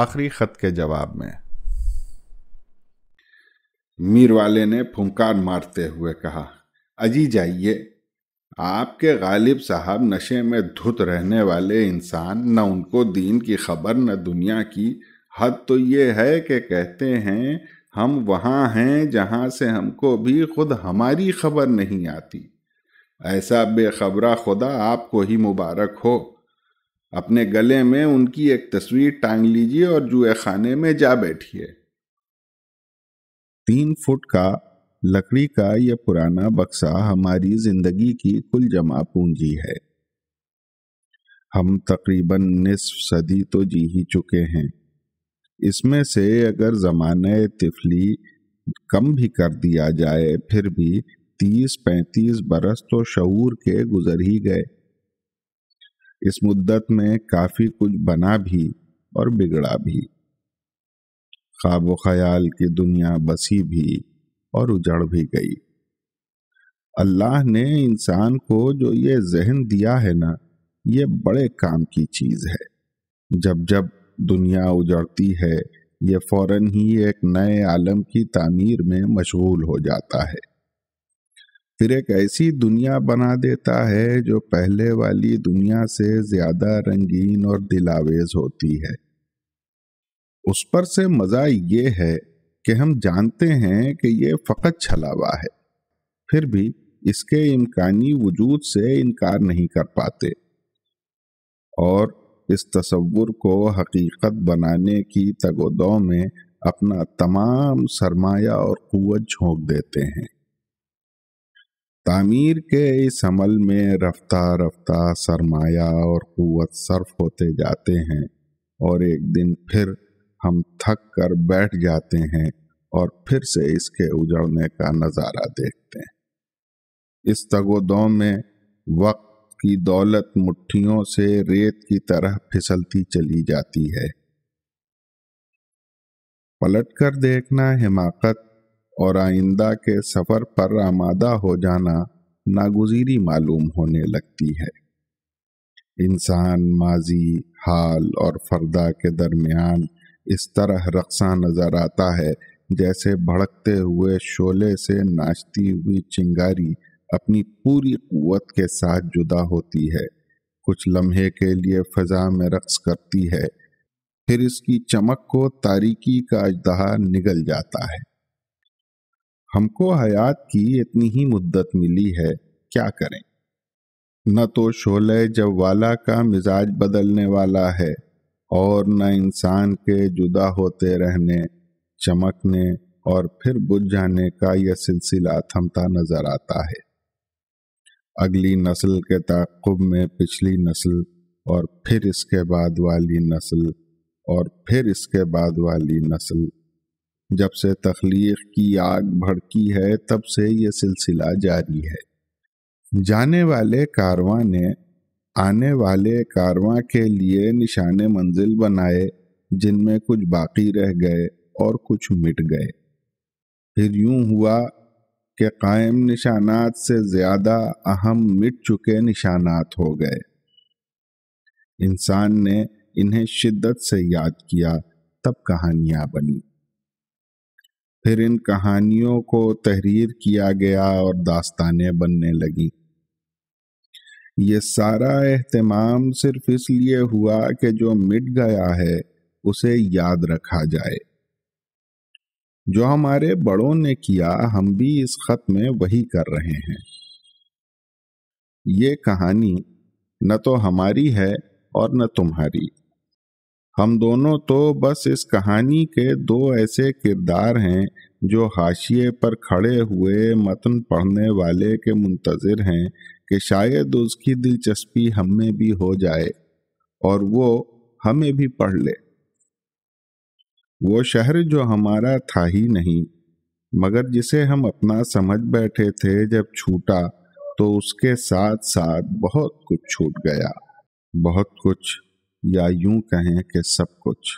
आखिरी खत के जवाब में मीर वाले ने फुंकार मारते हुए कहा अजी जाइए आपके गालिब साहब नशे में धुत रहने वाले इंसान न उनको दीन की खबर न दुनिया की हद तो ये है कि कहते हैं हम वहाँ हैं जहाँ से हमको भी खुद हमारी खबर नहीं आती ऐसा बेखबरा खुदा आपको ही मुबारक हो अपने गले में उनकी एक तस्वीर टांग लीजिए और जुए खाने में जा बैठिए तीन फुट का लकड़ी का यह पुराना बक्सा हमारी जिंदगी की कुल जमा पूंजी है हम तकरीबन निसफ सदी तो जी ही चुके हैं इसमें से अगर ज़माने तिफली कम भी कर दिया जाए फिर भी तीस पैंतीस बरस तो शूर के गुजर ही गए इस मुद्दत में काफ़ी कुछ बना भी और बिगड़ा भी ख्वाब ख्याल की दुनिया बसी भी और उजड़ भी गई अल्लाह ने इंसान को जो ये जहन दिया है ना ये बड़े काम की चीज़ है जब जब दुनिया उजड़ती है ये फौरन ही एक नए आलम की तामीर में मशगूल हो जाता है फिर एक ऐसी दुनिया बना देता है जो पहले वाली दुनिया से ज्यादा रंगीन और दिलावेज होती है उस पर से मज़ा ये है कि हम जानते हैं कि ये फ़कत छलावा है फिर भी इसके इम्कानी वजूद से इनकार नहीं कर पाते और इस तस्वुर को हकीकत बनाने की तगोदों में अपना तमाम सरमाया और कुत झोंक देते हैं तामीर के इस अमल में रफ्ता रफ्ता सरमाया और क़वत सर्फ होते जाते हैं और एक दिन फिर हम थक कर बैठ जाते हैं और फिर से इसके उजड़ने का नज़ारा देखते हैं इस तगोदों में वक्त की दौलत मुट्ठियों से रेत की तरह फिसलती चली जाती है पलट कर देखना हिमाकत और आइंदा के सफ़र पर आमादा हो जाना नागुजीरी मालूम होने लगती है इंसान माजी हाल और फर्दा के दरमियान इस तरह रक्सा नज़र आता है जैसे भड़कते हुए शोले से नाचती हुई चिंगारी अपनी पूरी कुत के साथ जुदा होती है कुछ लम्हे के लिए फ़जा में रक्स करती है फिर इसकी चमक को तारीकी का अजदहा निगल जाता है हमको हयात की इतनी ही मुद्दत मिली है क्या करें न तो शोले जब वाला का मिजाज बदलने वाला है और न इंसान के जुदा होते रहने चमकने और फिर बुझ जाने का यह सिलसिला थमता नजर आता है अगली नस्ल के ताकुब में पिछली नस्ल और फिर इसके बाद वाली नस्ल और फिर इसके बाद वाली नस्ल जब से तख्लीक की आग भड़की है तब से ये सिलसिला जारी है जाने वाले कारवां ने आने वाले कारवां के लिए निशान मंजिल बनाए जिनमें कुछ बाकी रह गए और कुछ मिट गए फिर यूं हुआ कि कायम निशानात से ज़्यादा अहम मिट चुके निशानात हो गए इंसान ने इन्हें शिद्दत से याद किया तब कहानियाँ बनी फिर इन कहानियों को तहरीर किया गया और दास्तानें बनने लगी ये सारा अहतमाम सिर्फ इसलिए हुआ कि जो मिट गया है उसे याद रखा जाए जो हमारे बड़ों ने किया हम भी इस खत में वही कर रहे हैं ये कहानी न तो हमारी है और न तुम्हारी हम दोनों तो बस इस कहानी के दो ऐसे किरदार हैं जो हाशिए पर खड़े हुए मतन पढ़ने वाले के मुंतज़र हैं कि शायद उसकी दिलचस्पी हम में भी हो जाए और वो हमें भी पढ़ ले वो शहर जो हमारा था ही नहीं मगर जिसे हम अपना समझ बैठे थे जब छूटा तो उसके साथ साथ बहुत कुछ छूट गया बहुत कुछ या यूं कहें कि सब कुछ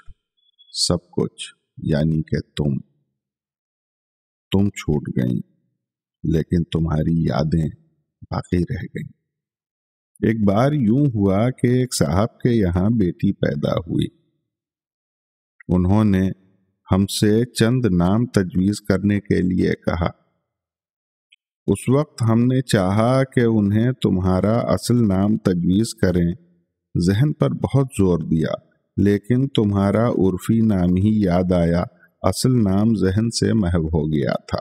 सब कुछ यानी कि तुम तुम छूट गई लेकिन तुम्हारी यादें बाकी रह गईं। एक बार यूं हुआ कि एक साहब के यहाँ बेटी पैदा हुई उन्होंने हमसे चंद नाम तजवीज़ करने के लिए कहा उस वक्त हमने चाहा कि उन्हें तुम्हारा असल नाम तजवीज़ करें जहन पर बहुत जोर दिया लेकिन तुम्हारा उर्फी नाम ही याद आया असल नाम जहन से महव हो गया था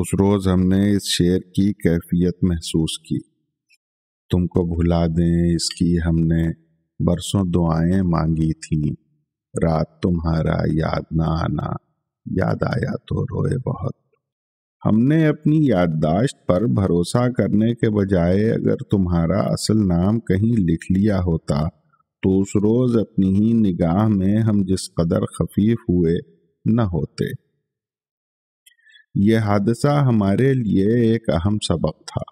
उस रोज हमने इस शेर की कैफियत महसूस की तुमको भुला दें इसकी हमने बरसों दुआएं मांगी थीं रात तुम्हारा याद ना आना याद आया तो रोए बहुत हमने अपनी याददाश्त पर भरोसा करने के बजाय अगर तुम्हारा असल नाम कहीं लिख लिया होता तो उस रोज अपनी ही निगाह में हम जिस कदर खफीफ हुए न होते यह हादसा हमारे लिए एक अहम सबक था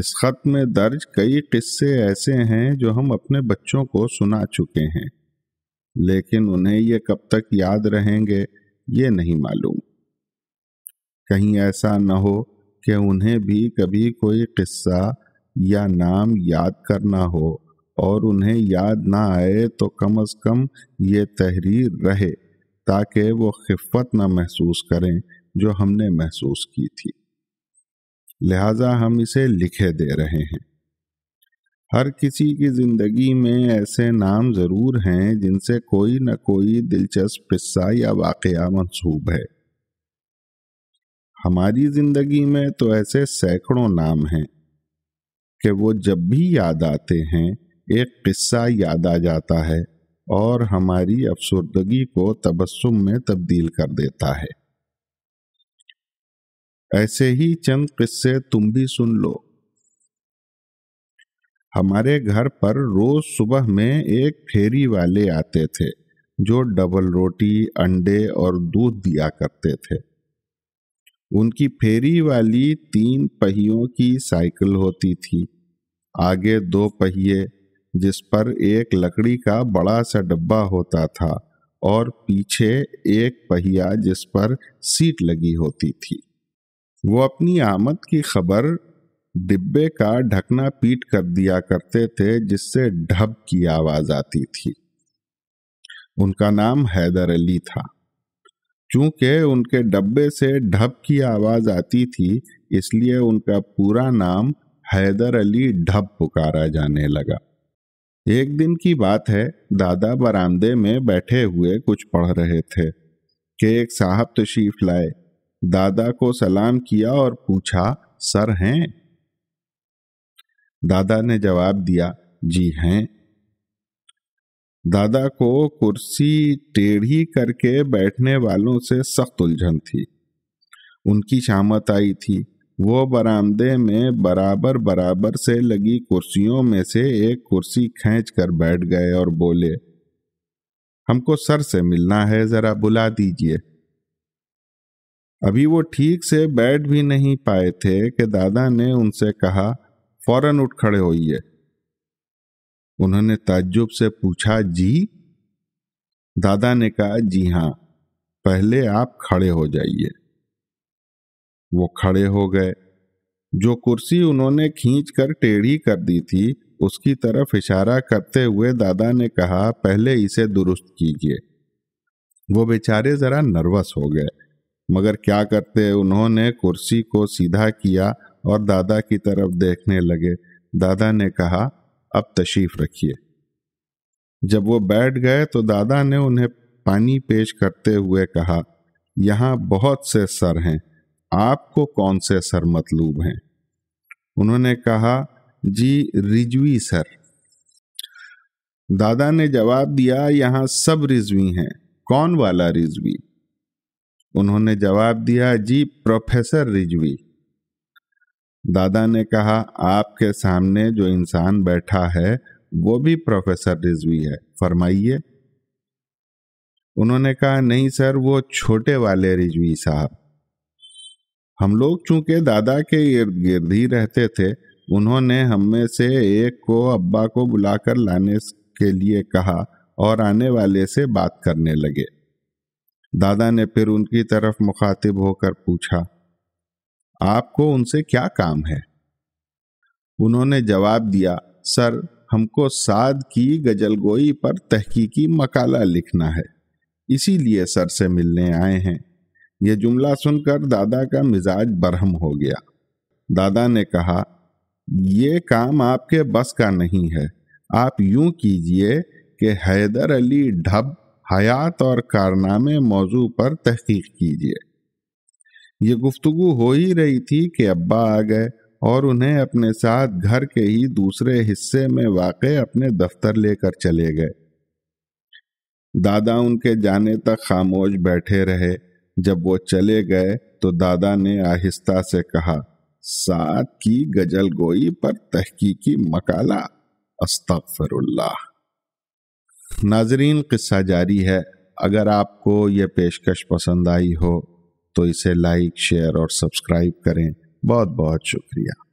इस खत में दर्ज कई किस्से ऐसे हैं जो हम अपने बच्चों को सुना चुके हैं लेकिन उन्हें ये कब तक याद रहेंगे ये नहीं मालूम कहीं ऐसा न हो कि उन्हें भी कभी कोई किस्सा या नाम याद करना हो और उन्हें याद ना आए तो कम अज़ कम ये तहरीर रहे ताकि वो खिफत ना महसूस करें जो हमने महसूस की थी लिहाजा हम इसे लिखे दे रहे हैं हर किसी की ज़िंदगी में ऐसे नाम ज़रूर हैं जिनसे कोई ना कोई दिलचस्प किस्सा या वाक़ मनसूब है हमारी जिंदगी में तो ऐसे सैकड़ों नाम हैं कि वो जब भी याद आते हैं एक किस्सा याद आ जाता है और हमारी अफसरदगी को तबस्सुम में तब्दील कर देता है ऐसे ही चंद किस्से तुम भी सुन लो हमारे घर पर रोज सुबह में एक फेरी वाले आते थे जो डबल रोटी अंडे और दूध दिया करते थे उनकी फेरी वाली तीन पहियों की साइकिल होती थी आगे दो पहिए जिस पर एक लकड़ी का बड़ा सा डब्बा होता था और पीछे एक पहिया जिस पर सीट लगी होती थी वो अपनी आमद की खबर डिब्बे का ढकना पीट कर दिया करते थे जिससे ढब की आवाज आती थी उनका नाम हैदर अली था चूंकि उनके डब्बे से ढप की आवाज आती थी इसलिए उनका पूरा नाम हैदर अली ढप पुकारा जाने लगा एक दिन की बात है दादा बरामदे में बैठे हुए कुछ पढ़ रहे थे कि एक साहब तशीफ लाए दादा को सलाम किया और पूछा सर हैं दादा ने जवाब दिया जी हैं दादा को कुर्सी टेढ़ी करके बैठने वालों से सख्त उलझन थी उनकी शामत आई थी वो बरामदे में बराबर बराबर से लगी कुर्सियों में से एक कुर्सी खींच कर बैठ गए और बोले हमको सर से मिलना है जरा बुला दीजिए अभी वो ठीक से बैठ भी नहीं पाए थे कि दादा ने उनसे कहा फौरन उठ खड़े होइए उन्होंने ताज्जुब से पूछा जी दादा ने कहा जी हाँ पहले आप खड़े हो जाइए वो खड़े हो गए जो कुर्सी उन्होंने खींच कर टेढ़ी कर दी थी उसकी तरफ इशारा करते हुए दादा ने कहा पहले इसे दुरुस्त कीजिए वो बेचारे ज़रा नर्वस हो गए मगर क्या करते उन्होंने कुर्सी को सीधा किया और दादा की तरफ देखने लगे दादा ने कहा अब तशीफ रखिए जब वो बैठ गए तो दादा ने उन्हें पानी पेश करते हुए कहा यहाँ बहुत से सर हैं आपको कौन से सर मतलूब हैं उन्होंने कहा जी रिजवी सर दादा ने जवाब दिया यहाँ सब रिजवी हैं कौन वाला रिजवी उन्होंने जवाब दिया जी प्रोफेसर रिजवी दादा ने कहा आपके सामने जो इंसान बैठा है वो भी प्रोफेसर रिजवी है फरमाइए उन्होंने कहा नहीं सर वो छोटे वाले रिजवी साहब हम लोग चूंकि दादा के इर्द गिर्द ही रहते थे उन्होंने हम में से एक को अब्बा को बुलाकर लाने के लिए कहा और आने वाले से बात करने लगे दादा ने फिर उनकी तरफ मुखातिब होकर पूछा आपको उनसे क्या काम है उन्होंने जवाब दिया सर हमको साध की गजलगोई पर तहकीकी मकाला लिखना है इसीलिए सर से मिलने आए हैं यह जुमला सुनकर दादा का मिजाज बरहम हो गया दादा ने कहा ये काम आपके बस का नहीं है आप यूं कीजिए कि हैदर अली ढब हयात और कारनामे मौजू पर तहकीक कीजिए ये गुफ्तगु हो ही रही थी कि अब्बा आ गए और उन्हें अपने साथ घर के ही दूसरे हिस्से में वाक़ अपने दफ्तर लेकर चले गए दादा उनके जाने तक खामोश बैठे रहे जब वो चले गए तो दादा ने आहिस्ता से कहा सात की गजल गोई पर तहकीकी मकाला अस्तफर नाजरीन किस्सा जारी है अगर आपको ये पेशकश पसंद आई हो तो इसे लाइक शेयर और सब्सक्राइब करें बहुत बहुत शुक्रिया